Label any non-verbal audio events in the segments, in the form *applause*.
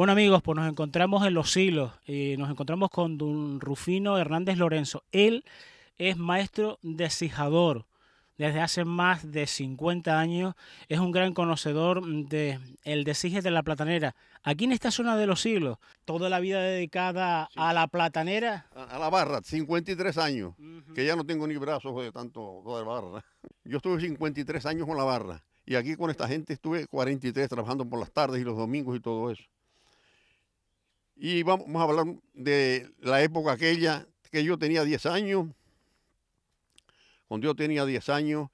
Bueno amigos, pues nos encontramos en los siglos y nos encontramos con don Rufino Hernández Lorenzo. Él es maestro desijador desde hace más de 50 años. Es un gran conocedor del el de la platanera. Aquí en esta zona de los siglos, toda la vida dedicada a la platanera. A, la barra, 53 años, que ya no tengo ni brazos de tanto de barra. *laughs* Yo estuve 53 años con la barra y aquí con esta gente estuve 43 trabajando por las tardes y los domingos y todo eso. Y vamos, a hablar de la época aquella que yo tenía 10 años. Cuando yo tenía 10 años,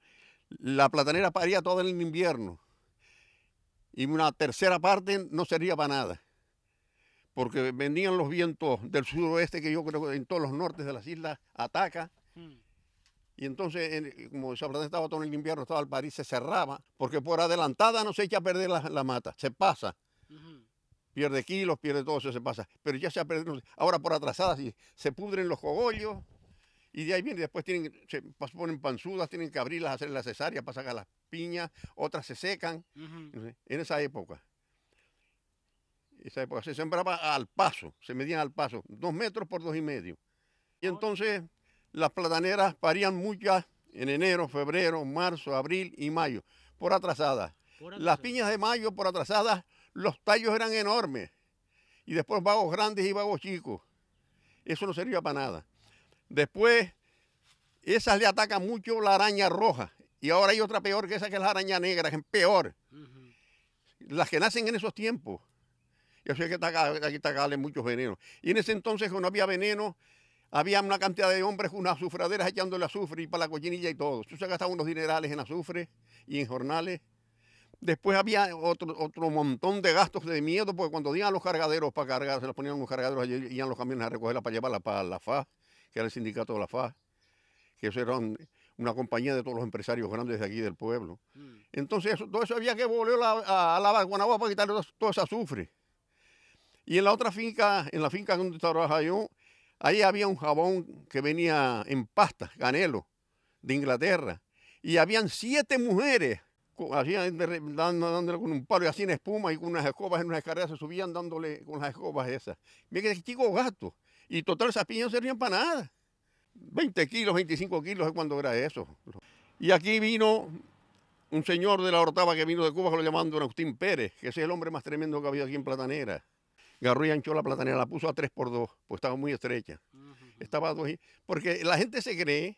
la platanera paría todo el invierno. Y una tercera parte no servía para nada. Porque venían los vientos del suroeste, que yo creo que en todos los nortes de las islas ataca. Hmm. Y entonces, como esa platanera estaba todo el invierno, estaba el parís, se cerraba. Porque por adelantada no se echa a perder la, mata, se pasa pierde kilos, pierde todo eso, se pasa. Pero ya se ha perdido. Ahora por atrasadas se pudren los cogollos y de ahí viene. Después tienen, se ponen panzudas, tienen que abrirlas, hacer la cesárea para sacar las piñas, otras se secan. En esa época. Esa época se sembraba al paso, se medían al paso, dos metros por dos y medio. Y entonces las plataneras parían muchas en enero, febrero, marzo, abril y mayo, por atrasadas. Las piñas de mayo por atrasadas los tallos eran enormes y después vagos grandes y vagos chicos. Eso no servía para nada. Después, esas le atacan mucho la araña roja. Y ahora hay otra peor que esa, que es la araña negra, que es peor. Las que nacen en esos tiempos. Yo sé que aquí está cagando muchos venenos. Y en ese entonces, cuando había veneno, había una cantidad de hombres con unas azufraderas echándole azufre y para la cochinilla y todo. Tú se gastaban unos dinerales en azufre y en jornales. Después había otro, montón de gastos de miedo, porque cuando iban los cargaderos para cargar, se los ponían los cargaderos, allí iban los camiones a recogerla para llevarla para la FA, que era el sindicato de la FA, que eso era una compañía de todos los empresarios grandes de aquí del pueblo. Mm. Entonces, todo eso había que volver a, la Guanajuato para quitar todo ese azufre. Y en la otra finca, en la finca donde trabajaba yo, ahí había un jabón que venía en pasta, canelo, de Inglaterra. Y habían siete mujeres así dándole con un palo y así en espuma y con unas escobas en unas escaleras se subían dándole con las escobas esas. Mira que chico gato. Y total, esas piñas no servían para nada. 20 kilos, 25 kilos es cuando era eso. Y aquí vino un señor de la Hortava que vino de Cuba, que lo llamaban Don Agustín Pérez, que ese es el hombre más tremendo que había aquí en Platanera. Garró y anchó la platanera, la puso a 3 por 2 pues estaba muy estrecha. Estaba porque la gente se cree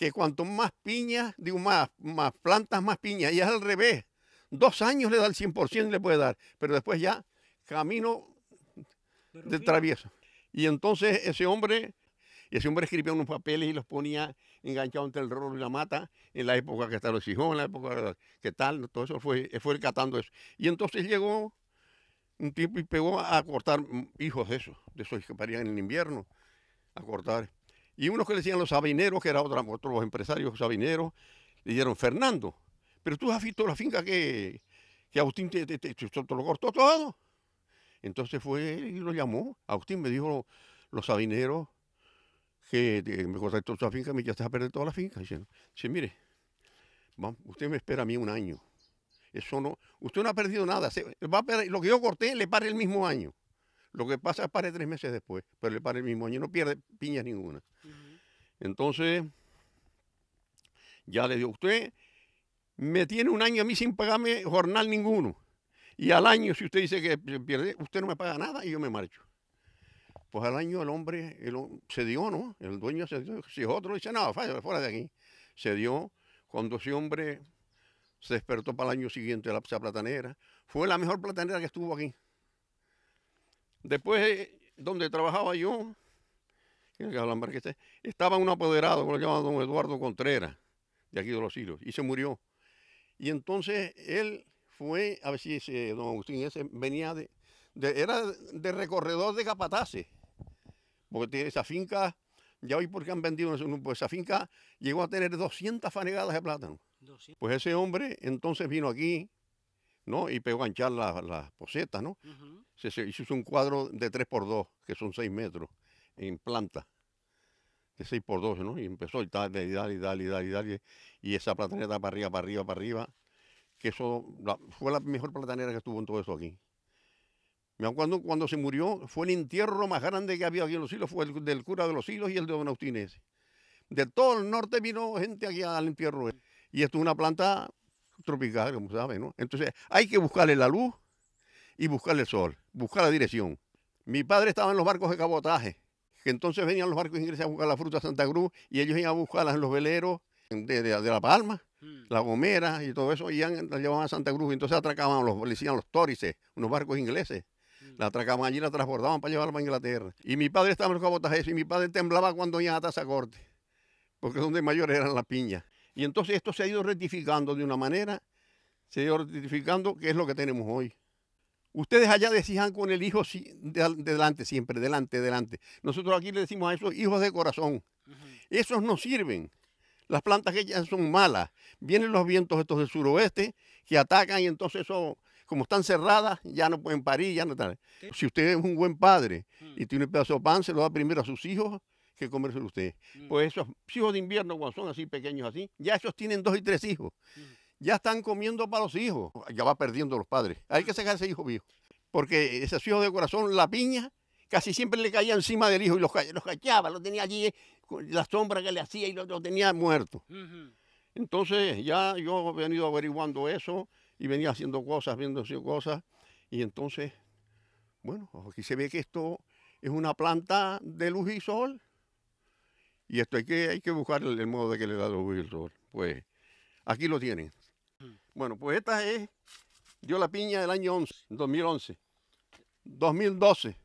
que cuanto más piñas, digo, más, más plantas, más piñas. Y es al revés. Dos años le da el 100%, le puede dar, pero después ya camino de traviesa. Y entonces ese hombre, ese hombre escribía unos papeles y los ponía enganchados entre el rolo y la mata, en la época que estaba los hijos, en la época que tal, todo eso fue, fue catando eso. Y entonces llegó un tipo y pegó a cortar mm, hijos de esos, de esos que parían en el invierno, a cortar. Y unos que le decían los sabineros, que eran otros, empresarios sabineros, le dijeron, Fernando, pero tú has visto la finca que, Agustín te, lo cortó todo. Entonces fue y lo llamó. Agustín me dijo, los sabineros que me cortaste toda la finca, me echaste a perder toda la finca. Dice, mire, usted me espera a mí un año. Eso no, usted no ha perdido nada. va lo que yo corté le pare el mismo año. Lo que pasa es pare tres meses después, pero le pare el mismo año, no pierde piñas ninguna. Entonces, ya le dio usted, me tiene un año a mí sin pagarme jornal ninguno. Y al año, si usted dice que pierde, usted no me paga nada y yo me marcho. Pues al año el hombre se dio, ¿no? El dueño se dio. Si otro dice, no, falla, fuera de aquí. Se dio cuando ese hombre se despertó para el año siguiente la, platanera. Fue la mejor platanera que estuvo aquí. Después, eh, donde trabajaba yo, estaba un apoderado que lo llamaba don Eduardo Contreras, de aquí de Los Hilos, y se murió. Y entonces él fue, a ver si ese, don Agustín ese venía de, era de recorredor de capataces, porque tiene esa finca, ya hoy porque han vendido, pues esa finca llegó a tener 200 fanegadas de plátano. Pues ese hombre entonces vino aquí, ¿no? Y pegó a anchar las posetas, ¿no? se, hizo un cuadro de 3x2, que son 6 metros, en planta, de 6x2, ¿no? Y empezó y tal, y tal, y dale, y dale, y y esa platanera para arriba, para arriba, para arriba, que eso fue la mejor platanera que estuvo en todo eso aquí. Me acuerdo cuando se murió, fue el entierro más grande que había aquí en los hilos, fue el del cura de los hilos y el de Don ese. De todo el norte vino gente aquí al entierro. Y esto es una planta tropical, como saben, ¿no? Entonces hay que buscarle la luz y buscarle el sol, buscar la dirección. Mi padre estaba en los barcos de cabotaje, que entonces venían los barcos ingleses a buscar la fruta a Santa Cruz y ellos iban a buscarla en los veleros de, La Palma, hmm. La Gomera y todo eso, y la llevaban a Santa Cruz y entonces atracaban, los, le decían los tórices, unos barcos ingleses. Hmm. La atracaban allí, la trasbordaban para llevarla a Inglaterra. Y mi padre estaba en los cabotajes y mi padre temblaba cuando iban a Tazacorte, Corte, porque donde de mayores eran las piñas. Y entonces esto se ha ido rectificando de una manera, se ha ido rectificando, que es lo que tenemos hoy. Ustedes allá decían con el hijo de, delante siempre, delante, delante. Nosotros aquí le decimos a esos hijos de corazón. Esos no sirven. Las plantas que ya son malas. Vienen los vientos estos del suroeste que atacan y entonces eso, como están cerradas, ya no pueden parir, ya no están. Si usted es un buen padre mm. y tiene un pedazo de pan, se lo da primero a sus hijos que comerse usted. Mm. Pues esos hijos de invierno, cuando son así pequeños así, ya esos tienen dos y tres hijos. Ya están comiendo para los hijos. Ya va perdiendo los padres. Hay que sacar ese hijo viejo, Porque esos hijos de corazón, la piña, casi siempre le caía encima del hijo y los, los cachaba, lo tenía allí, eh, la sombra que le hacía y lo, tenía muerto. Entonces ya yo he venido averiguando eso y venía haciendo cosas, viendo cosas. Y entonces, bueno, aquí se ve que esto es una planta de luz y sol. Y esto hay que, hay que buscar el, modo de que le da los Wilson. Pues aquí lo tienen. Mm. Bueno, pues esta es, dio la piña del año 11, 2011, 2012,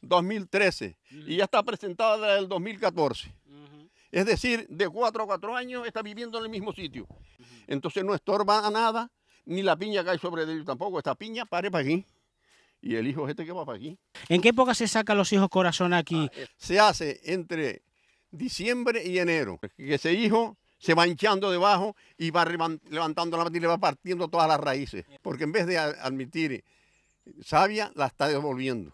2013 y mm. ya está presentada del el 2014. Es decir, de 4 a 4 años está viviendo en el mismo sitio. Entonces no estorba a nada, ni la piña cae sobre él tampoco. Esta piña pare para aquí y el hijo este que va para aquí. ¿En qué época se saca los hijos corazón aquí? Ah, eh, se hace entre diciembre y enero. Que ese hijo se va hinchando debajo y va levantando la matriz y le va partiendo todas las raíces. Porque en vez de admitir savia, la está devolviendo.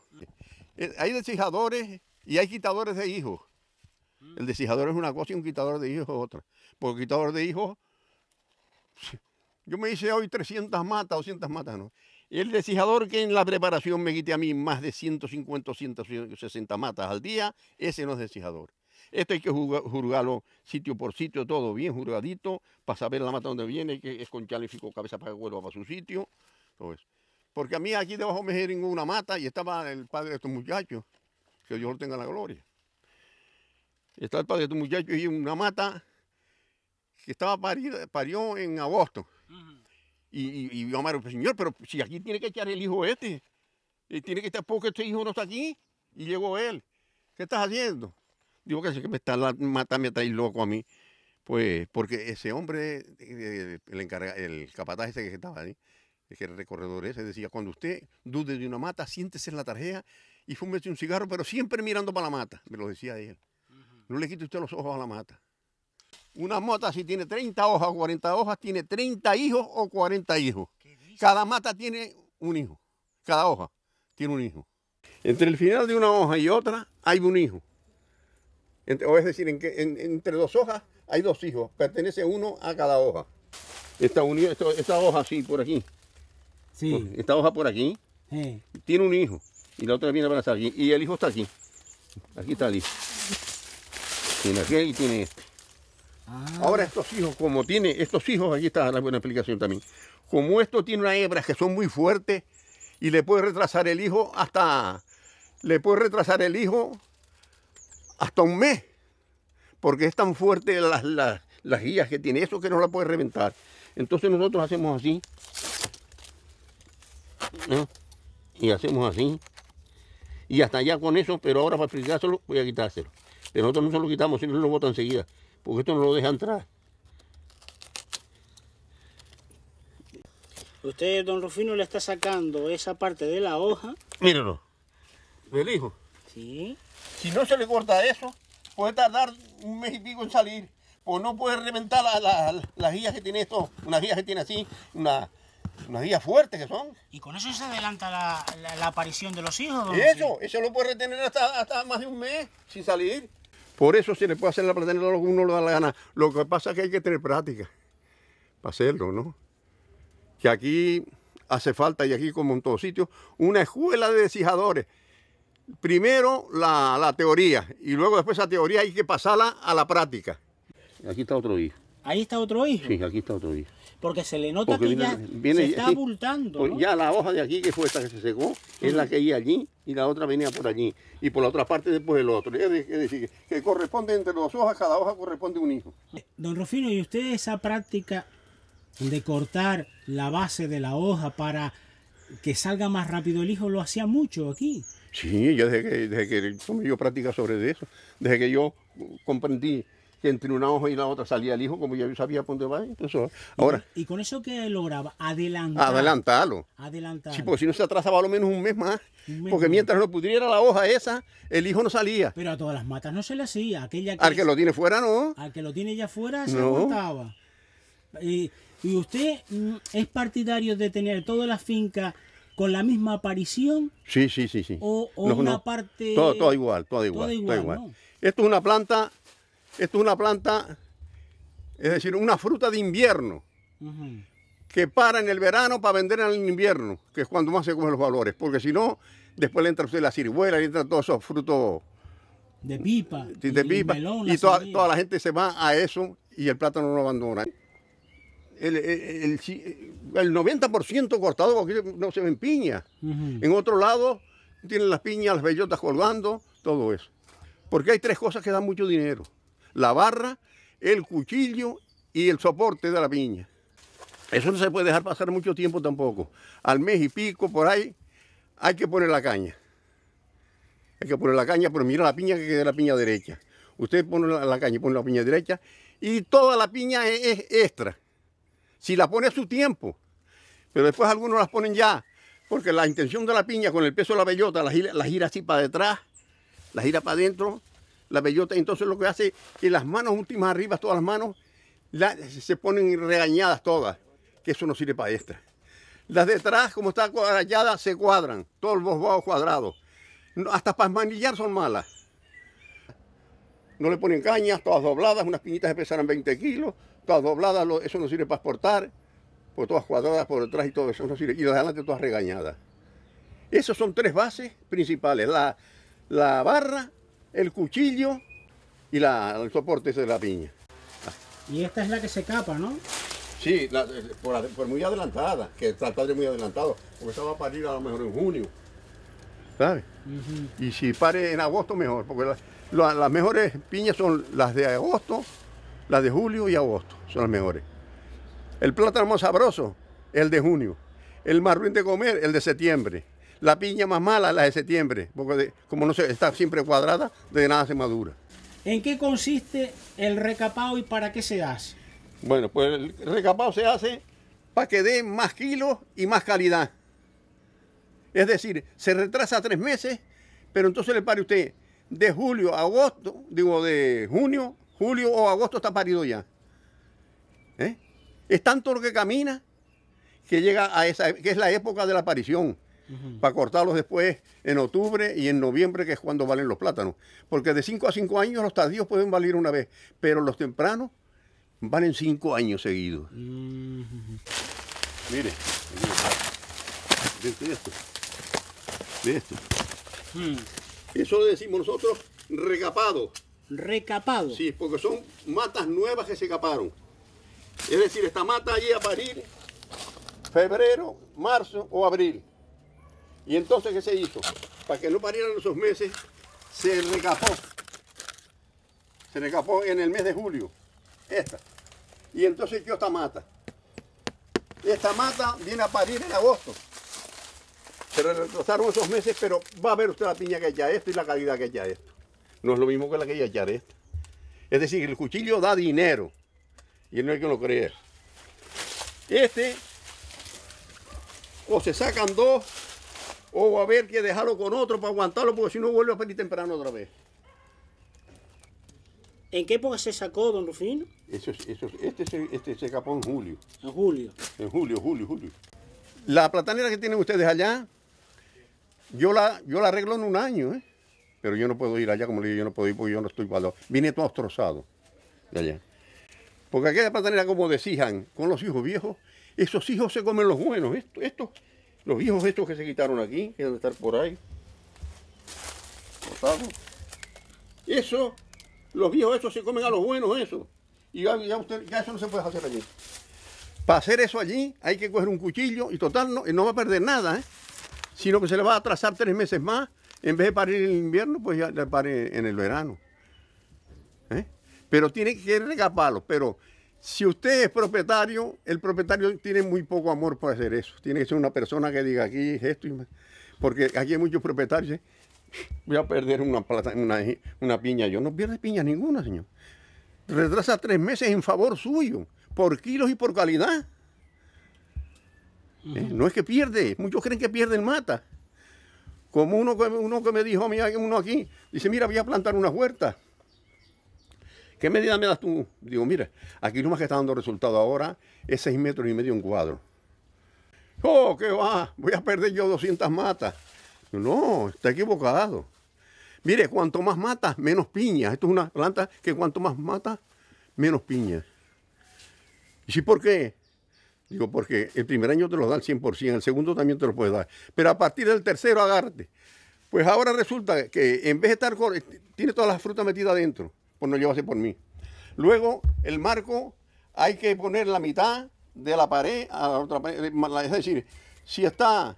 Eh, hay desijadores y hay quitadores de hijos. El deshijador es una cosa y un quitador de hijos es otra. Porque el quitador de hijos, yo me hice hoy 300 matas, 200 matas, ¿no? El deshijador que en la preparación me quite a mí más de 150, 160 matas al día, ese no es deshijador. Esto hay que juzgarlo sitio por sitio, todo bien juzgadito, para saber la mata donde viene, hay que esconcharle fijó cabeza para que vuelva para su sitio. Pues. porque a mí aquí debajo me jeringó una mata y estaba el padre de estos muchachos, que Dios lo tenga la gloria. Está el padre de estos muchachos y una mata que estaba parida, parió en agosto. Y, yo me señor, pero si aquí tiene que echar el hijo este, y tiene que estar porque este hijo no está aquí. Y llegó él. ¿Qué estás haciendo? digo que me está la mata, me traer loco a mí. Pues, porque ese hombre, eh, eh, el, encarga, el capataz ese que estaba ahí, que el recorredor ese, decía, cuando usted dude de una mata, siéntese en la tarjeta y fúmese un cigarro, pero siempre mirando para la mata, me lo decía él. No le quite usted los ojos a la mata. Una mata si tiene 30 hojas o 40 hojas, tiene 30 hijos o 40 hijos. Cada mata tiene un hijo. Cada hoja tiene un hijo. Entre el final de una hoja y otra hay un hijo o es decir, entre dos hojas hay dos hijos, pertenece uno a cada hoja. Esta, hoja así, por aquí. Sí. Esta hoja por aquí. Tiene un hijo. Y la otra viene para estar aquí. Y el hijo está aquí. Aquí está el hijo. Tiene aquí, y tiene este. Ah. Ahora estos hijos, como tiene estos hijos, aquí está la buena explicación también. Como esto tiene unas hebras que son muy fuertes y le puede retrasar el hijo hasta... Le puede retrasar el hijo hasta un mes, porque es tan fuerte las, las, guías que tiene, eso que no la puede reventar. Entonces nosotros hacemos así, ¿Eh? y hacemos así, y hasta allá con eso, pero ahora para explicárselo voy a quitárselo. Pero nosotros no se lo quitamos, sino lo botan enseguida, porque esto no lo deja entrar. Usted, don Rufino, le está sacando esa parte de la hoja. Míralo. ¿Del hijo? Sí. Si no se le corta eso, puede tardar un mes y pico en salir. Pues no puede reventar las guías que tiene esto, unas guías que tiene así, una, unas guías fuertes que son. ¿Y con eso se adelanta la, la aparición de los hijos? Eso, eso lo puede retener hasta, más de un mes sin salir. Por eso se le puede hacer la platanera a uno lo da la gana. Lo que pasa es que hay que tener práctica para hacerlo, ¿no? Que aquí hace falta, y aquí como en todos sitios, una escuela de desijadores primero la, la, teoría y luego después esa teoría hay que pasarla a la práctica. Aquí está otro hijo. Ahí está otro hijo. Sí, aquí está otro hijo. Porque se le nota que ya se está abultando. Pues ya la hoja de aquí que fue esta que se secó, es la que iba allí y la otra venía por allí. Y por la otra parte después el otro. Es decir, que corresponde entre dos hojas, cada hoja corresponde un hijo. Eh, don Rufino, ¿y usted esa práctica de cortar la base de la hoja para que salga más rápido el hijo lo hacía mucho aquí? Sí, yo desde que, yo practicaba sobre eso, desde que yo comprendí que entre una hoja y la otra salía el hijo, como yo sabía por dónde va. ahora. ¿Y con eso que lograba? Adelantarlo. Adelantarlo. Sí, porque si no se atrasaba a lo menos un mes más. porque mientras no pudiera la hoja esa, el hijo no salía. Pero a todas las matas no se le hacía. Aquella al que lo tiene fuera, no. Al que lo tiene ya fuera, se no. Y, y usted mm, es partidario de tener todas las fincas con la misma aparición. Sí, sí, sí, sí. O, una parte. Todo, igual, todo igual. Todo igual, Esto es una planta, esto es una planta, es decir, una fruta de invierno. Que para en el verano para vender en el invierno, que es cuando más se comen los valores, porque si no, después le entra usted la ciruela, le entra todos esos frutos de pipa, de, y, y toda, toda la gente se va a eso y el plátano no lo abandona el, el, 90% cortado porque no se ven piña En otro lado tienen las piñas, las bellotas colgando, todo eso. Porque hay tres cosas que dan mucho dinero. La barra, el cuchillo y el soporte de la piña. Eso no se puede dejar pasar mucho tiempo tampoco. Al mes y pico, por ahí, hay que poner la caña. Hay que poner la caña, pero mira la piña que queda la piña derecha. Usted pone la, caña, pone la piña derecha y toda la piña es extra si la pone a su tiempo. Pero después algunos las ponen ya, porque la intención de la piña con el peso de la bellota, la gira, así para detrás, la gira para adentro, la bellota, entonces lo que hace es que las manos últimas arriba, todas las manos, se ponen regañadas todas, que eso no sirve para esta. Las detrás, como está cuadralladas, se cuadran, todo el bajos cuadrados. hasta para manillar son malas. No le ponen cañas, todas dobladas, unas piñitas que pesaran 20 kilos, todas dobladas, eso no sirve para exportar, por todas cuadradas por detrás y todo eso no sirve. Y las de adelante todas regañadas. Esas son tres bases principales, la, la barra, el cuchillo y el soporte de la piña. Y esta es la que se capa, ¿no? Sí, eh, por, muy adelantada, que tratar de muy adelantado, porque esta va a parir a lo mejor en junio. ¿Sabes? Y si pare en agosto, mejor, porque las mejores piñas son las de agosto, las de julio y agosto son las mejores. El plátano más sabroso, el de junio. El más ruin de comer, el de septiembre. La piña más mala, la de septiembre, porque como no se, está siempre cuadrada, de nada se madura. ¿En qué consiste el recapado y para qué se hace? Bueno, pues el recapado se hace para que dé más kilos y más calidad. Es decir, se retrasa tres meses, pero entonces le pare usted de julio a agosto, digo de junio julio o agosto está parido ya. ¿Eh? Es tanto lo que camina que llega a esa, que es la época de la aparición, para cortarlos después en octubre y en noviembre, que es cuando valen los plátanos. Porque de 5 a 5 años los tardíos pueden valer una vez, pero los tempranos valen 5 años seguidos. Mire, mire, esto, de esto. Hmm. Eso lo decimos nosotros regapado recapado. Sí, porque son matas nuevas que se caparon. Es decir, esta mata allí a parir febrero, marzo o abril. Y entonces, ¿qué se hizo? Para que no parieran esos meses, se recapó. Se recapó en el mes de julio. Esta. Y entonces ¿qué esta mata. Esta mata viene a parir en agosto. Se retrasaron esos meses, pero va a ver usted la piña que ya esto y la calidad que ya es. No es lo mismo que la que ella esta Es decir, el cuchillo da dinero. Y no hay que lo creer Este, o se sacan dos, o a ver que dejarlo con otro para aguantarlo, porque si no vuelve a pedir temprano otra vez. ¿En qué época se sacó, don Rufino? Eso, eso, este, se, este escapó en julio. En julio. En julio, julio, julio. La platanera que tienen ustedes allá, yo la, yo la arreglo en un año, ¿eh? pero yo no puedo ir allá, como le digo, yo no puedo ir porque yo no estoy valor. Vine todo destrozado de allá. Porque aquella platanera, como decían, con los hijos viejos, esos hijos se comen los buenos. Estos, estos los viejos estos que se quitaron aquí, que deben estar por ahí, Eso, los viejos esos se comen a los buenos, eso. Y ya, usted, ya eso no se puede hacer allí. Para hacer eso allí hay que coger un cuchillo y total no, no va a perder nada, ¿eh? sino que se le va a atrasar tres meses más en vez de parir en el invierno, pues ya, le pare en el verano. ¿Eh? Pero tiene que regaparlo. Pero si usted es propietario, el propietario tiene muy poco amor por hacer eso. Tiene que ser una persona que diga aquí esto. Y porque aquí hay muchos propietarios. ¿eh? Voy a perder una, una, piña. Yo no pierde piña ninguna, señor. Retrasa tres meses en favor suyo, por kilos y por calidad. ¿Eh? No es que pierde. Muchos creen que pierde el mata. Como uno, uno que me dijo a mí, uno aquí, dice, mira, voy a plantar una huerta. ¿Qué medida me das tú? Digo, mira, aquí lo más que está dando resultado ahora es seis metros y medio un cuadro. Oh, ¿qué va? Voy a perder yo 200 matas. No, está equivocado. Mire, cuanto más matas, menos piñas. Esto es una planta que cuanto más matas, menos piñas. ¿Y si por qué? Digo, porque el primer año te lo dan 100%, el segundo también te lo puedes dar. Pero a partir del tercero, agárrate. Pues ahora resulta que en vez de estar, eh, tiene todas las frutas metidas adentro, Pues no llevase por mí. Luego, el marco, hay que poner la mitad de la pared a la otra pared. Eh, es decir, si está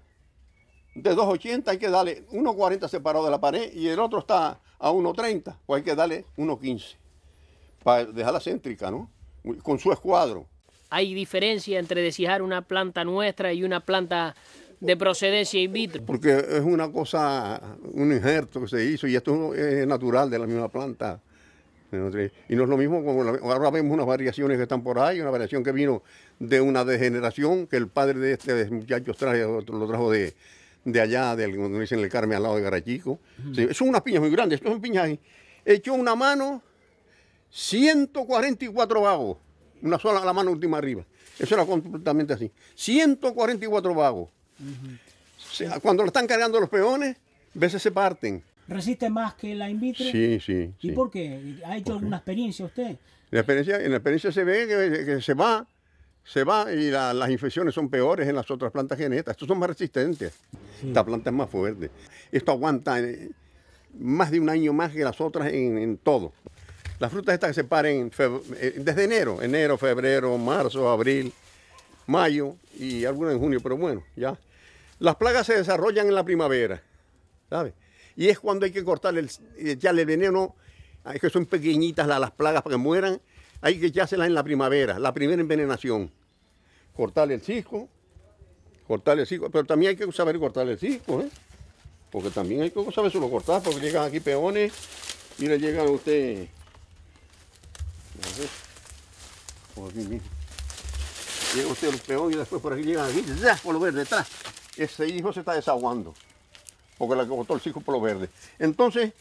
de 2,80 hay que darle 1,40 separado de la pared y el otro está a 1,30, pues hay que darle 1,15 para dejarla céntrica, ¿no? Con su escuadro hay diferencia entre deshijar una planta nuestra y una planta de procedencia in vitro. Porque es una cosa, un injerto que se hizo y esto es natural de la misma planta. Y no es lo mismo como ahora vemos unas variaciones que están por ahí, una variación que vino de una degeneración que el padre de este muchacho lo trajo de, allá, del, dicen el Carmen al lado de Garachico. son unas piñas muy grandes, son piñas hecho una mano, 144 vagos una sola, la mano última arriba. Eso era completamente así. 144 vagos. cuando lo están cargando los peones, a veces se parten. ¿Resiste más que la invitre? Sí, sí. ¿Y por qué? ¿Ha hecho alguna experiencia usted? La experiencia, en la experiencia se ve que, se va, se va y las infecciones son peores en las otras plantas genéticas. Estos son más resistentes. Esta planta es más fuerte. Esto aguanta eh, más de un año más que las otras en todo. Las frutas estas que se paren eh, desde enero, enero, febrero, marzo, abril, mayo y algunas en junio, pero bueno, ya. Las plagas se desarrollan en la primavera, ¿sabes? Y es cuando hay que cortar el, echarle veneno, ah, es que son pequeñitas las, las plagas para que mueran, hay que echárselas en la primavera, la primera envenenación. Cortarle el cisco, cortarle el cisco, pero también hay que saber cortarle el cisco, ¿eh? Porque también hay que saber solo cortar, porque llegan aquí peones y le llegan a usted por aquí mismo. Llega usted los peón y después por aquí llegan aquí, ya por lo verde, atrás. Ese hijo se está desaguando. Porque le que el hijo por lo verde. Entonces,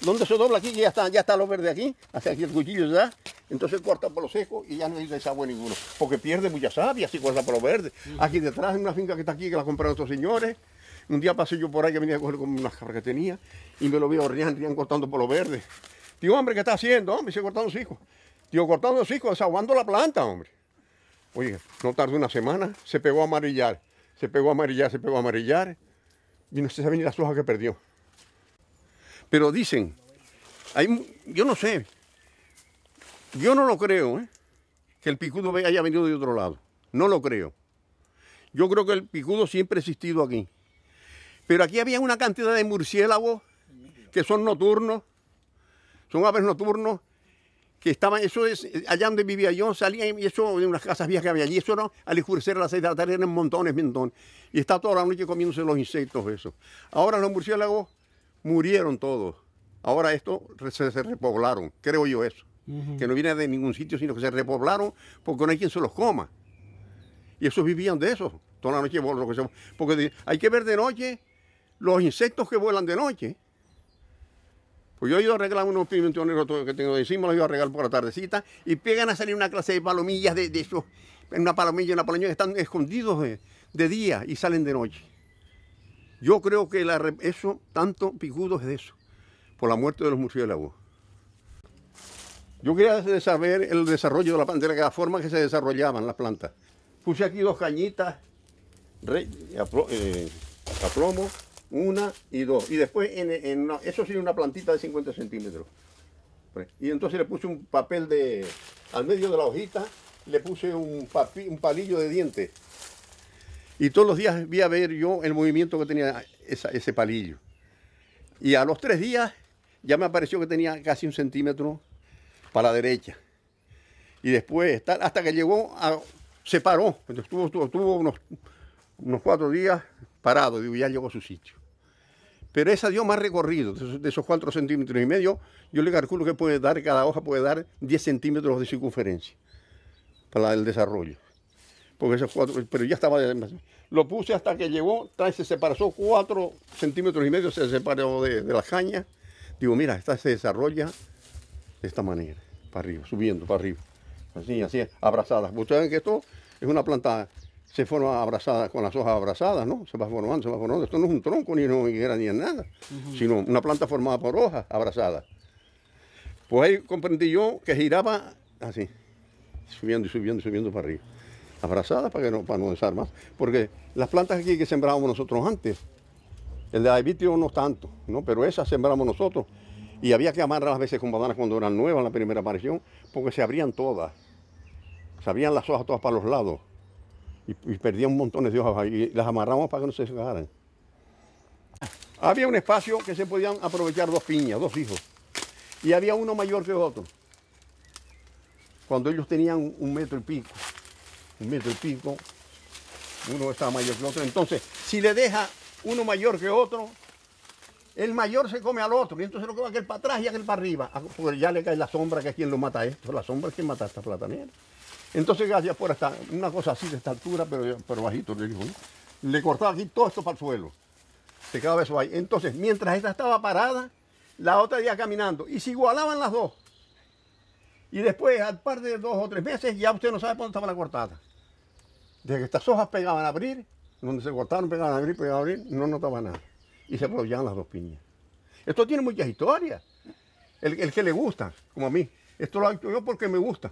donde se dobla aquí, ya está, ya está lo verde aquí, hacia aquí el cuchillo ya. Entonces corta por lo seco y ya no hay desagüe ninguno. Porque pierde mucha savia si corta por lo verde. Aquí detrás hay una finca que está aquí que la compraron otros señores. Un día pasé yo por ahí que venía a coger con unas que tenía y me lo vi horneando, cortando por lo verde. Tío hombre, ¿qué está haciendo? Hombre, cortaron cortando hijos. Tío cortando hijos, desahogando la planta, hombre. Oye, no tardó una semana, se pegó a amarillar, se pegó a amarillar, se pegó a amarillar. Y no se sabe las hojas que perdió. Pero dicen, yo no sé, yo no lo creo, ¿eh? que el picudo haya venido de otro lado. No lo creo. Yo creo que el picudo siempre ha existido aquí. Pero aquí había una cantidad de murciélagos que son nocturnos, son aves nocturnos que estaban, eso es, eh, allá donde vivía yo, salían y eso, de unas casas viejas que había allí, eso no, al escurecer a las seis de la tarde eran montones, montones. Y está toda la noche comiéndose los insectos, eso. Ahora los murciélagos murieron todos. Ahora esto se, repoblaron, creo yo eso. Que no viene de ningún sitio, sino que se repoblaron porque no hay quien se los coma. Y esos vivían de eso, toda la noche, porque hay que ver de noche los insectos que vuelan de noche. Pues yo he ido a arreglar unos pimientos que tengo encima, los iba a arreglar por la tardecita y pegan a salir una clase de palomillas de, de esos, una palomilla, una palomilla, que están escondidos de, día y salen de noche. Yo creo que eso, tanto picudo es de eso, por la muerte de los murciélagos. Yo quería saber el desarrollo de la planta, de la forma que se desarrollaban las plantas. Puse aquí dos cañitas, a eh, plomo, una y dos. Y después, en, eso sí, una plantita de 50 centímetros. Pues, y entonces le puse un papel de... Al medio de la hojita le puse un, un palillo de dientes Y todos los días vi a ver yo el movimiento que tenía ese palillo. Y a los tres días ya me apareció que tenía casi un centímetro para la derecha. Y después, hasta que llegó, a, se paró. estuvo, unos, unos, cuatro días parado. y ya llegó a su sitio. Pero esa dio más recorrido. De esos 4 centímetros y medio, yo le calculo que puede dar, cada hoja puede dar 10 centímetros de circunferencia para el desarrollo. Porque esos cuatro, pero ya estaba. Lo puse hasta que llegó, se separó 4 centímetros y medio, se separó de, de las cañas. Digo, mira, esta se desarrolla de esta manera, para arriba, subiendo, para arriba. Así, así, abrazadas. Ustedes ven que esto es una planta se forma abrazada, con las hojas abrazadas, ¿no? Se va formando, se va formando. Esto no es un tronco, ni era higuera, ni nada, sino una planta formada por hojas abrazadas. Pues ahí comprendí yo que giraba así, subiendo y subiendo y subiendo para arriba. Abrazadas para, que no, para no desarmar. Porque las plantas aquí que sembrábamos nosotros antes, el de Aibitio no tanto, ¿no? Pero esas sembramos nosotros. Y había que amarrarlas a veces con bananas cuando eran nuevas en la primera aparición, porque se abrían todas. Se abrían las hojas todas para los lados y, y un montón de hojas y las amarramos para que no se secaran. Había un espacio que se podían aprovechar dos piñas, dos hijos, y había uno mayor que otro. Cuando ellos tenían un metro y pico, un metro y pico, uno estaba mayor que otro. Entonces, si le deja uno mayor que otro, el mayor se come al otro, y entonces lo que va aquel para atrás y aquel para arriba, ah, porque ya le cae la sombra, que es quien lo mata esto, la sombra es quien mata a esta platanera. Entonces ya por hasta una cosa así de esta altura, pero, pero bajito, le dijo, ¿eh? Le cortaba aquí todo esto para el suelo. Se quedaba eso ahí. Entonces, mientras esta estaba parada, la otra iba caminando. Y se igualaban las dos. Y después, al par de dos o tres meses, ya usted no sabe por dónde estaba la cortada. Desde que estas hojas pegaban a abrir, donde se cortaron, pegaban a abrir, pegaban a abrir, no notaba nada. Y se apoyaban las dos piñas. Esto tiene muchas historias. El, el que le gusta, como a mí. Esto lo hago yo porque me gusta.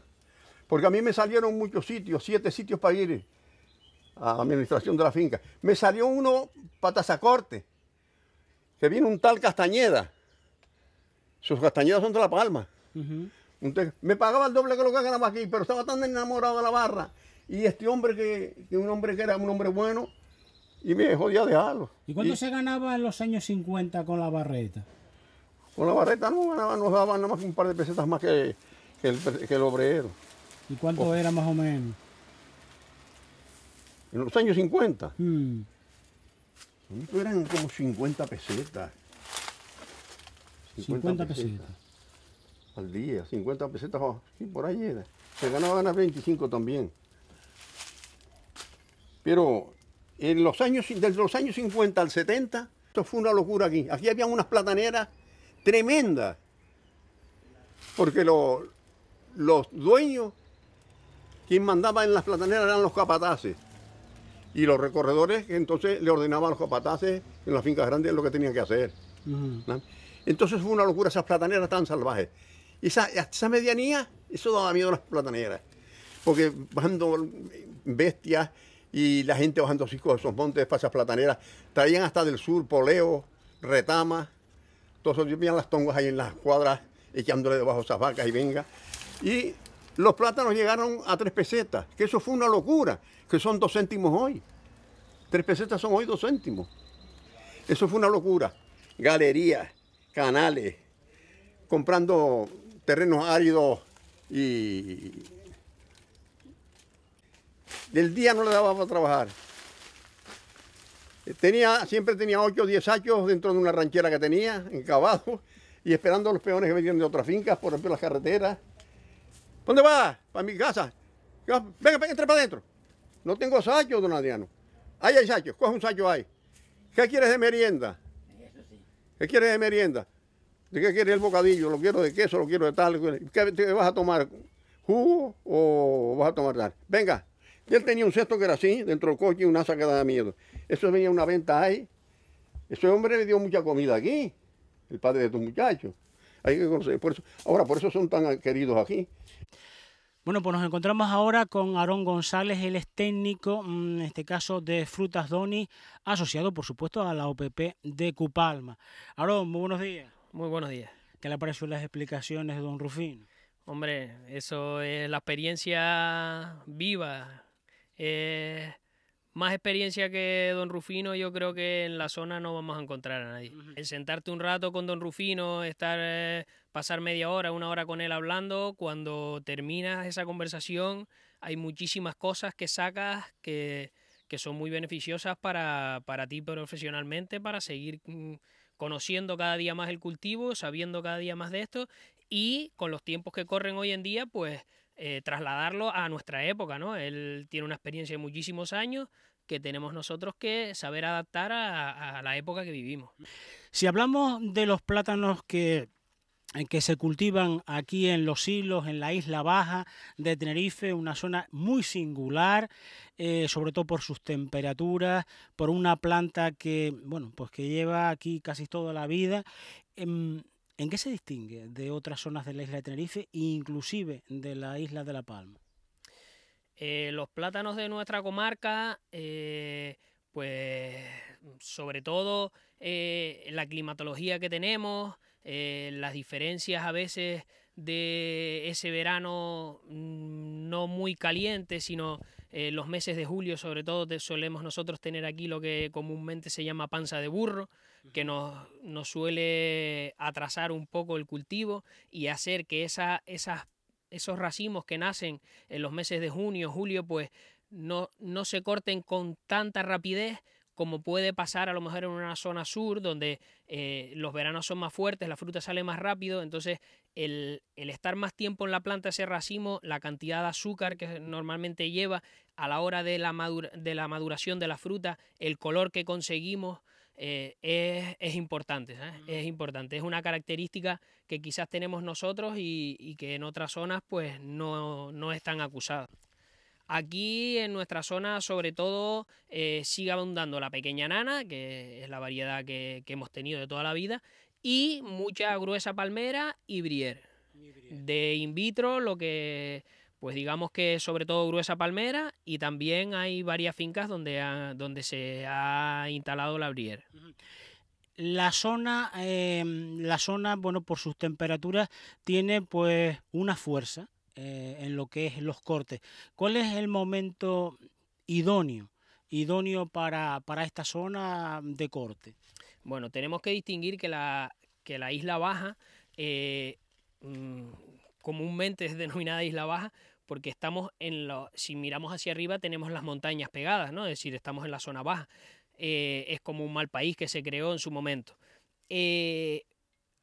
Porque a mí me salieron muchos sitios, siete sitios para ir a administración de la finca. Me salió uno para Tazacorte, que viene un tal Castañeda. Sus castañedas son de La Palma. me pagaba el doble que lo que ganaba aquí, pero estaba tan enamorado de la barra. Y este hombre que, un hombre que era un hombre bueno, y me jodía dejarlo. ¿Y cuánto se ganaba en los años 50 con la barreta? Con la barreta no ganaba, nos daban nada más que un par de pesetas más que el obrero. ¿Y cuánto era más o menos? En los años 50. Hmm. Eran como 50 pesetas. 50, pesetas. Al día, 50 pesetas, oh, sí, por ahí era. Se ganaban a 25 también. Pero en los años, desde los años 50 al 70, esto fue una locura aquí. Aquí había unas plataneras tremendas. Porque los dueños quien mandaba en las plataneras eran los capataces. Y los recorredores entonces le ordenaban a los capataces en las fincas grandes lo que tenían que hacer. Entonces fue una locura esas plataneras tan salvajes. Esa, esa medianía, eso daba miedo a las plataneras. Porque bajando bestias y la gente bajando así con esos montes para esas plataneras, traían hasta del sur poleo, retama. todos yo las tongas ahí en las cuadras echándole debajo esas vacas y venga. Y los plátanos llegaron a tres pesetas, que eso fue una locura, que son dos céntimos hoy. Tres pesetas son hoy dos céntimos. Eso fue una locura. Galerías, canales, comprando terrenos áridos y... Del día no le daba para trabajar. Tenía, siempre tenía ocho o diez hachos dentro de una ranchera que tenía, encabado, y esperando a los peones que venían de otras fincas, por ejemplo las carreteras. ¿Dónde va? Para mi casa. Venga, venga, entre para adentro. No tengo sacho, don Adriano. Ahí hay sacho, coge un sacho ahí. ¿Qué quieres de merienda? ¿Qué quieres de merienda? ¿De qué quieres el bocadillo? ¿Lo quiero de queso? ¿Lo quiero de tal? ¿Qué vas a tomar? ¿Jugo o vas a tomar tal? Venga. Y él tenía un cesto que era así, dentro del coche, y una que daba miedo. Eso venía una venta ahí. Ese hombre le dio mucha comida aquí, el padre de tus muchachos ahora, por eso son tan queridos aquí. Bueno, pues nos encontramos ahora con Aarón González, él es técnico, mm, en este caso de Frutas Doni, asociado por supuesto a la OPP de Cupalma. Aarón, muy buenos días. Muy buenos días. ¿Qué le pareció las explicaciones de don Rufín? Hombre, eso es la experiencia viva. Eh, más experiencia que Don Rufino, yo creo que en la zona no vamos a encontrar a nadie. El sentarte un rato con Don Rufino, estar, eh, pasar media hora, una hora con él hablando, cuando terminas esa conversación, hay muchísimas cosas que sacas que, son muy beneficiosas para, para ti profesionalmente, para seguir mm, conociendo cada día más el cultivo, sabiendo cada día más de esto y con los tiempos que corren hoy en día, pues eh, trasladarlo a nuestra época, ¿no? Él tiene una experiencia de muchísimos años que tenemos nosotros que saber adaptar a, la época que vivimos. Si hablamos de los plátanos que eh, que se cultivan aquí en Los Hilos, en la isla baja de Tenerife, una zona muy singular, eh, sobre todo por sus temperaturas, por una planta que, bueno, pues que lleva aquí casi toda la vida. Em, ¿En qué se distingue de otras zonas de la isla de Tenerife e inclusive de la isla de La Palma? Eh, los plátanos de nuestra comarca, eh, pues sobre todo eh, la climatología que tenemos, las diferencias a veces de ese verano mm, no muy caliente, sino eh, los meses de julio, sobre todo, solemos nosotros tener aquí lo que comúnmente se llama panza de burro, que nos, nos suele atrasar un poco el cultivo y hacer que esa, esas, esos racimos que nacen en los meses de junio, julio, pues no, no se corten con tanta rapidez como puede pasar a lo mejor en una zona sur donde eh, los veranos son más fuertes, la fruta sale más rápido, entonces el, estar más tiempo en la planta ese racimo, la cantidad de azúcar que normalmente lleva a la hora de la, maduración de la fruta, el color que conseguimos, eh, es, importante, Es importante, es una característica que quizás tenemos nosotros y, que en otras zonas pues no, no es tan acusada. Aquí en nuestra zona, sobre todo, eh, sigue abundando la pequeña nana, que es la variedad que, hemos tenido de toda la vida, y mucha gruesa palmera y brier. De in vitro, lo que, pues digamos que sobre todo gruesa palmera y también hay varias fincas donde, donde se ha instalado la brier. La zona, eh, la zona, bueno, por sus temperaturas tiene pues una fuerza eh, en lo que es los cortes. ¿Cuál es el momento idóneo, idóneo para esta zona de corte? Bueno, tenemos que distinguir que la, la isla baja eh, mm, comúnmente es *laughs* denominada isla baja porque estamos en lo, si miramos hacia arriba tenemos las montañas pegadas, ¿no? Es decir, estamos en la zona baja. Eh, es como un mal país que se creó en su momento. Eh,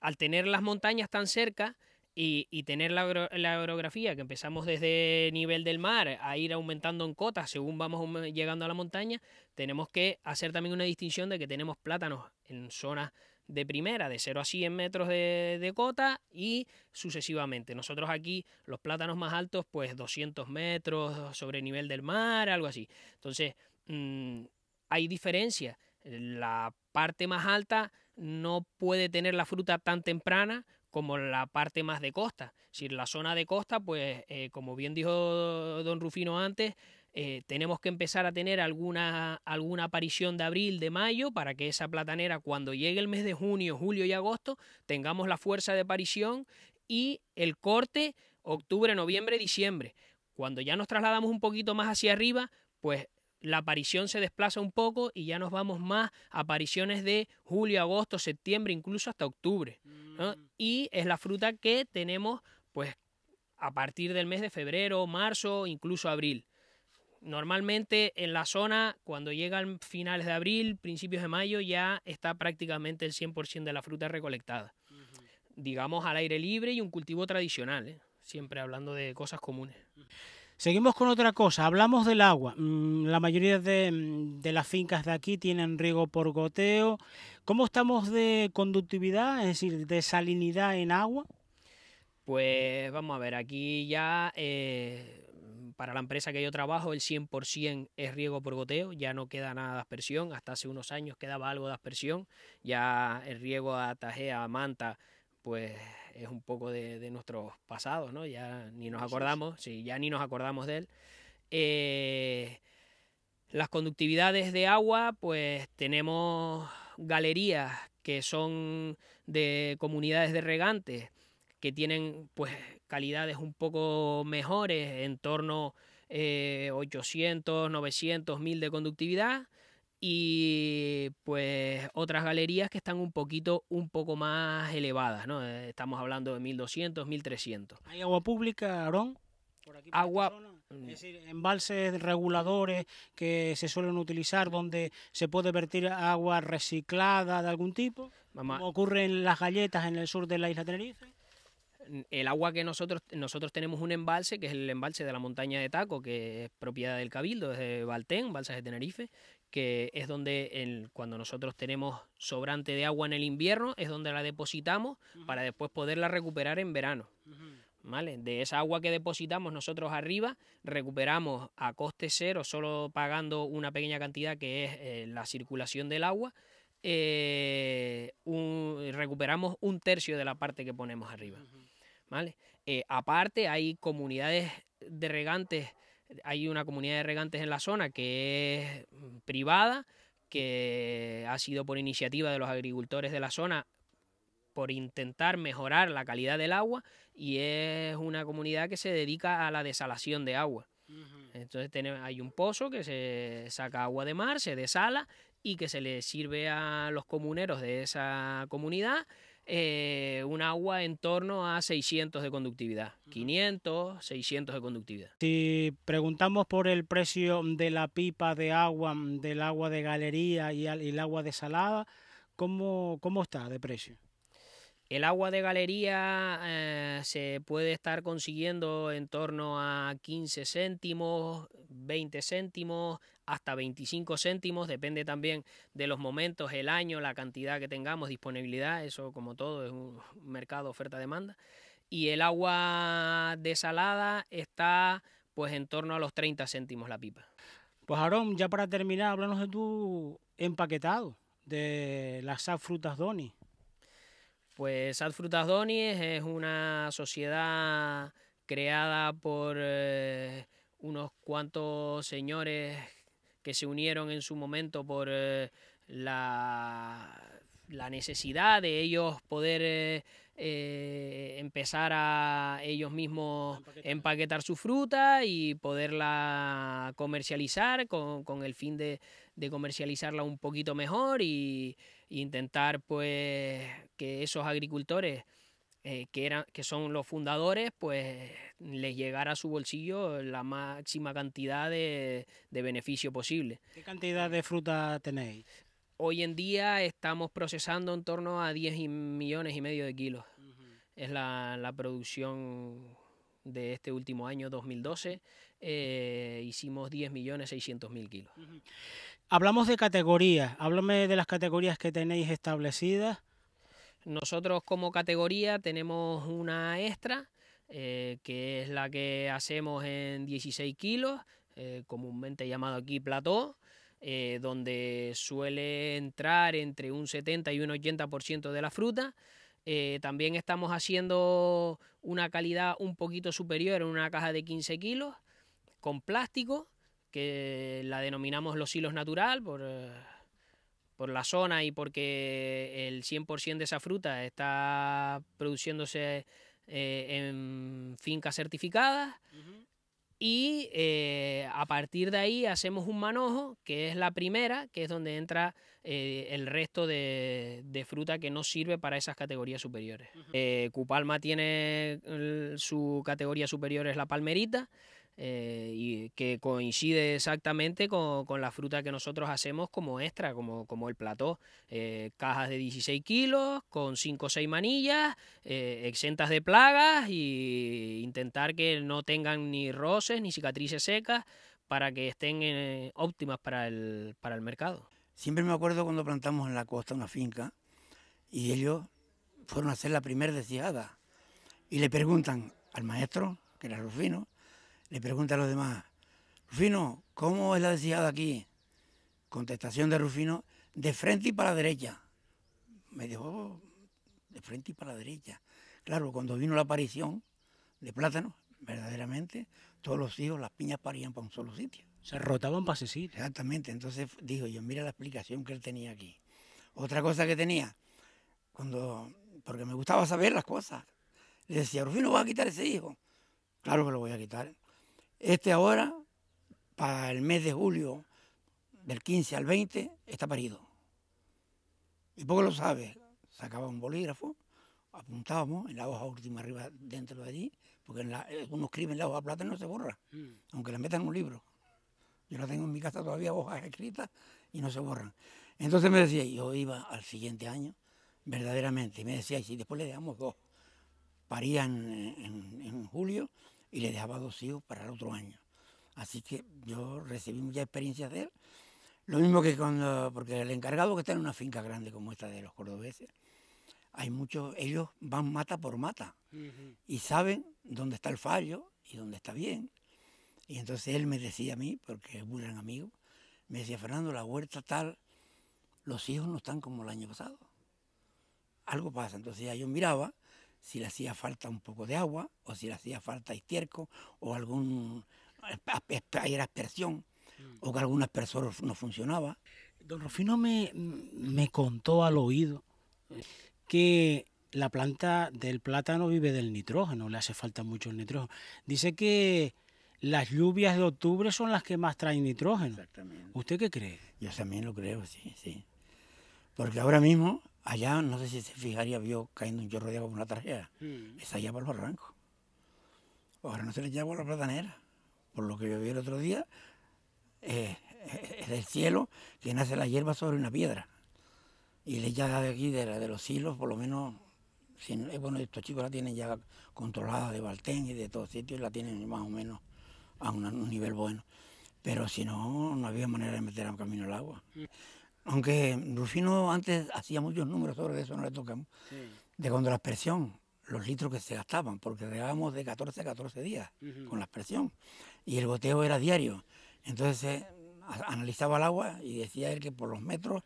al tener las montañas tan cerca, y, tener la, la, orografía que empezamos desde nivel del mar a ir aumentando en cotas según vamos llegando a la montaña, tenemos que hacer también una distinción de que tenemos plátanos en zonas de primera, de 0 a 100 metros de, cota y sucesivamente. Nosotros aquí, los plátanos más altos, pues 200 metros sobre nivel del mar, algo así. Entonces, mm, hay diferencia. La parte más alta no puede tener la fruta tan temprana como la parte más de costa. Si la zona de costa, pues eh, como bien dijo don Rufino antes, eh, tenemos que empezar a tener alguna, alguna aparición de abril, de mayo, para que esa platanera, cuando llegue el mes de junio, julio y agosto, tengamos la fuerza de aparición y el corte octubre, noviembre, diciembre. Cuando ya nos trasladamos un poquito más hacia arriba, pues la aparición se desplaza un poco y ya nos vamos más a apariciones de julio, agosto, septiembre, incluso hasta octubre. Mm. Y es la fruta que tenemos pues a partir del mes de febrero, marzo, incluso abril. Normalmente en la zona, cuando llegan finales de abril, principios de mayo, ya está prácticamente el 100% de la fruta recolectada. Digamos al aire libre y un cultivo tradicional, ¿eh? siempre hablando de cosas comunes. Seguimos con otra cosa, hablamos del agua. Mm, la mayoría mm, de, las fincas de aquí tienen riego por goteo. ¿Cómo estamos de conductividad, es decir, de salinidad en agua? Pues vamos a ver, aquí ya eh, para la empresa que yo trabajo el 100% es riego por goteo, ya no queda nada de aspersión, hasta hace unos años quedaba algo de aspersión, ya el riego a tajea, a manta, pues es un poco de, de nuestros pasados, ¿no? Ya ni nos acordamos, sí, ya ni nos acordamos de él. Eh, las conductividades de agua, pues tenemos galerías que son de comunidades de regantes, que tienen pues calidades un poco mejores, en torno a 800, 900, 1000 de conductividad y pues otras galerías que están un poquito un poco más elevadas, ¿no? Eh, estamos hablando de 1200, 1300. ¿Hay agua pública, Aarón? agua, es mm. decir, embalses reguladores que se suelen utilizar donde se puede vertir agua reciclada de algún tipo, ocurren las galletas en el sur de la isla Tenerife el agua que nosotros, nosotros tenemos un embalse, que es el embalse de la montaña de Taco, que es propiedad del Cabildo, es de Baltén, balsas de Tenerife, que es donde cuando nosotros tenemos sobrante de agua en el invierno, es donde la depositamos para después poderla recuperar en verano. ¿Vale? De esa agua que depositamos nosotros arriba, recuperamos a coste cero, solo pagando una pequeña cantidad que es eh, la circulación del agua, eh, recuperamos un tercio de la parte que ponemos arriba. ¿Vale? Eh, aparte, hay comunidades de regantes hay una comunidad de regantes en la zona que es mm, privada, que ha sido por iniciativa de los agricultores de la zona por intentar mejorar la calidad del agua y es una comunidad que se dedica a la desalación de agua. Entonces hay un pozo que se saca agua de mar, se desala y que se le sirve a los comuneros de esa comunidad eh, un agua en torno a 600 de conductividad, 500, 600 de conductividad. Si preguntamos por el precio de la pipa de agua, del agua de galería y el agua desalada, ¿cómo, cómo está de precio? El agua de galería eh, se puede estar consiguiendo en torno a 15 céntimos, 20 céntimos, hasta 25 céntimos, depende también de los momentos, el año, la cantidad que tengamos, disponibilidad, eso como todo es un mercado oferta-demanda. Y el agua desalada está pues en torno a los 30 céntimos la pipa. Pues Aarón, ya para terminar, háblanos de tu empaquetado, de las frutas Doni. Pues Ad Frutas es una sociedad creada por eh, unos cuantos señores que se unieron en su momento por eh, la, la, necesidad de ellos poder eh, empezar a ellos mismos empaquetar. su fruta y poderla comercializar con, con el fin de, de comercializarla un poquito mejor y intentar pues que esos agricultores eh, que, eran, que son los fundadores, pues les llegara a su bolsillo la máxima cantidad de, beneficio posible. ¿Qué cantidad de fruta tenéis? Hoy en día estamos procesando en torno a 10 millones y medio de kilos. Es la, producción de este último año, 2012. Eh, hicimos 10 millones 600 mil kilos. Hablamos de categorías, háblame de las categorías que tenéis establecidas. Nosotros como categoría tenemos una extra, eh, que es la que hacemos en 16 kilos, eh, comúnmente llamado aquí plató, eh, donde suele entrar entre un 70 y un 80% de la fruta. también estamos haciendo una calidad un poquito superior en una caja de 15 kilos con plástico que la denominamos los hilos natural por, eh, por la zona y porque el 100% de esa fruta está produciéndose eh, en fincas certificadas. Y eh, a partir de ahí hacemos un manojo, que es la primera, que es donde entra el resto de, de, fruta que no sirve para esas categorías superiores. Cupalma tiene su categoría superior es la palmerita, eh, y que coincide exactamente con, la fruta que nosotros hacemos como extra, como, como el plató. Eh, cajas de 16 kilos, con 5 o 6 manillas, eh, exentas de plagas ...y intentar que no tengan ni roces ni cicatrices secas para que estén óptimas para el, para el mercado. Siempre me acuerdo cuando plantamos en la costa una finca y ellos fueron a hacer la primera desciada y le preguntan al maestro, que era Rufino, le pregunta a los demás, Rufino, ¿cómo es la deseada aquí? Contestación de Rufino, de frente y para la derecha. Me dijo, oh, de frente y para la derecha. Claro, cuando vino la aparición de plátano, verdaderamente, todos los hijos, las piñas parían para un solo sitio. Se rotaban para ese sitio. Exactamente, entonces dijo yo, mira la explicación que él tenía aquí. Otra cosa que tenía, cuando, porque me gustaba saber las cosas, le decía, Rufino, ¿vas a quitar ese hijo? Claro que lo voy a quitar. Este ahora, para el mes de julio, del 15 al 20, está parido. Y poco lo sabe, sacaba un bolígrafo, apuntábamos en la hoja última arriba dentro de allí, porque eh, uno escribe en la hoja plata y no se borra, mm. aunque la metan en un libro. Yo la tengo en mi casa todavía, hojas escritas, y no se borran. Entonces me decía, yo iba al siguiente año, verdaderamente, y me decía, si después le damos dos, parían en julio, y le dejaba dos hijos para el otro año. Así que yo recibí muchas experiencias de él. Lo mismo que cuando, porque el encargado que está en una finca grande como esta de los cordobeses, hay muchos, ellos van mata por mata y saben dónde está el fallo y dónde está bien. Y entonces él me decía a mí, porque es muy gran amigo, me decía, Fernando, la huerta tal, los hijos no están como el año pasado. Algo pasa. Entonces yo miraba si le hacía falta un poco de agua o si le hacía falta estiércol o algún era aspersión mm. o que algún aspersor no funcionaba. Don Rufino me, me contó al oído eh, que la planta del plátano vive del nitrógeno, le hace falta mucho el nitrógeno. Dice que las lluvias de octubre son las que más traen nitrógeno. ¿Usted qué cree? Yo también lo creo, sí, sí. Porque ahora mismo Allá, no sé si se fijaría, vio cayendo un chorro de agua por una tarjeta. Mm. Está allá por los barrancos. Ahora no se le llama la platanera. Por lo que yo vi el otro día, eh, eh, es del cielo que nace la hierba sobre una piedra. Y le llega de aquí, de, los hilos, por lo menos si, eh, bueno, estos chicos la tienen ya controlada de Baltén y de todos sitios, la tienen más o menos a un, un nivel bueno. Pero si no, no había manera de meter a un camino el agua. Mm. Aunque Rufino antes hacía muchos números sobre eso, no le tocamos, de cuando la expresión, los litros que se gastaban, porque regábamos de 14 a 14 días con la expresión, y el goteo era diario. Entonces eh, analizaba el agua y decía él que por los metros,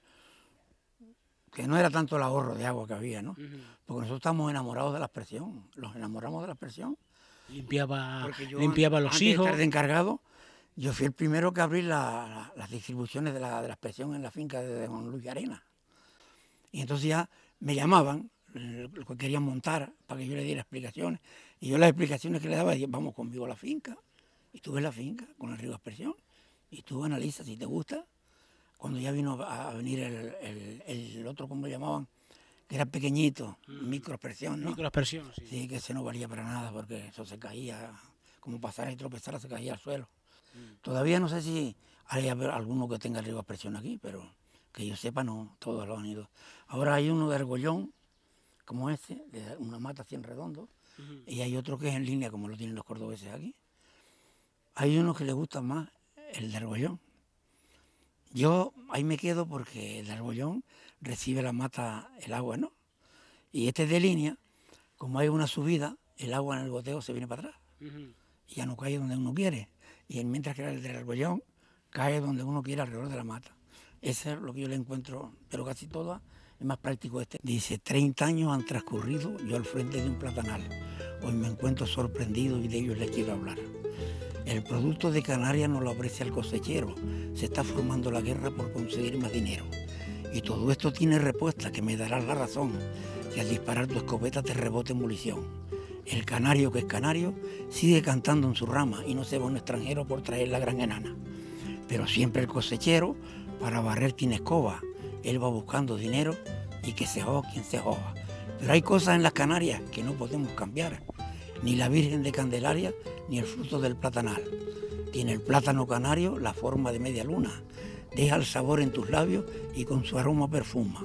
que no era tanto el ahorro de agua que había, ¿no? Porque nosotros estamos enamorados de la expresión, los enamoramos de la expresión. Limpiaba, limpiaba los hijos. encargado, yo fui el primero que abrí las distribuciones de la, de expresión en la finca de Don Luis Arena. Y entonces ya me llamaban, lo que querían montar, para que yo le diera explicaciones. Y yo las explicaciones que le daba, dije, vamos conmigo a la finca. Y estuve en la finca con el río de expresión. Y tú analizas si te gusta. Cuando ya vino a, venir el, otro, como llamaban, que era pequeñito, micro mm. microexpresión, ¿no? Microexpresión, sí. Sí, que ese no valía para nada porque eso se caía, como pasar y tropezar, se caía al suelo. Mm. Todavía no sé si hay alguno que tenga arriba presión aquí, pero que yo sepa no, todos los han ido. Ahora hay uno de argollón, como este, de una mata cien redondo, y hay otro que es en línea, como lo tienen los cordobeses aquí. Hay uno que le gusta más el de argollón. Yo ahí me quedo porque el argollón recibe la mata, el agua, ¿no? Y este de línea, como hay una subida, el agua en el goteo se viene para atrás. Y ya no cae donde uno quiere y mientras que era el del argollón cae donde uno quiera alrededor de la mata. Eso es lo que yo le encuentro, pero casi todas es más práctico este. Dice, 30 años han transcurrido yo al frente de un platanal. Hoy me encuentro sorprendido y de ellos les quiero hablar. El producto de Canarias no lo ofrece al cosechero. Se está formando la guerra por conseguir más dinero. Y todo esto tiene respuesta que me dará la razón, que al disparar tu escopeta te rebote munición el canario que es canario sigue cantando en su rama y no se va un extranjero por traer la gran enana. Pero siempre el cosechero para barrer tiene escoba. Él va buscando dinero y que se joda quien se joda. Pero hay cosas en las Canarias que no podemos cambiar. Ni la Virgen de Candelaria ni el fruto del platanal. Tiene el plátano canario la forma de media luna. Deja el sabor en tus labios y con su aroma perfuma.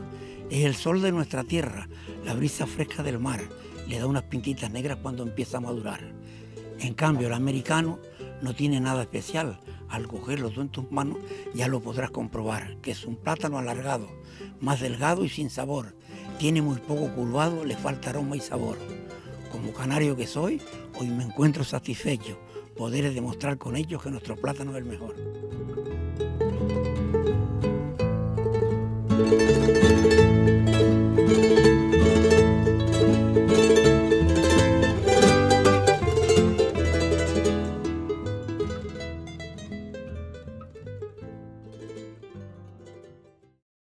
Es el sol de nuestra tierra, la brisa fresca del mar le da unas pintitas negras cuando empieza a madurar. En cambio, el americano no tiene nada especial. Al cogerlo tú en tus manos ya lo podrás comprobar, que es un plátano alargado, más delgado y sin sabor. Tiene muy poco curvado, le falta aroma y sabor. Como canario que soy, hoy me encuentro satisfecho, poder demostrar con ellos que nuestro plátano es el mejor.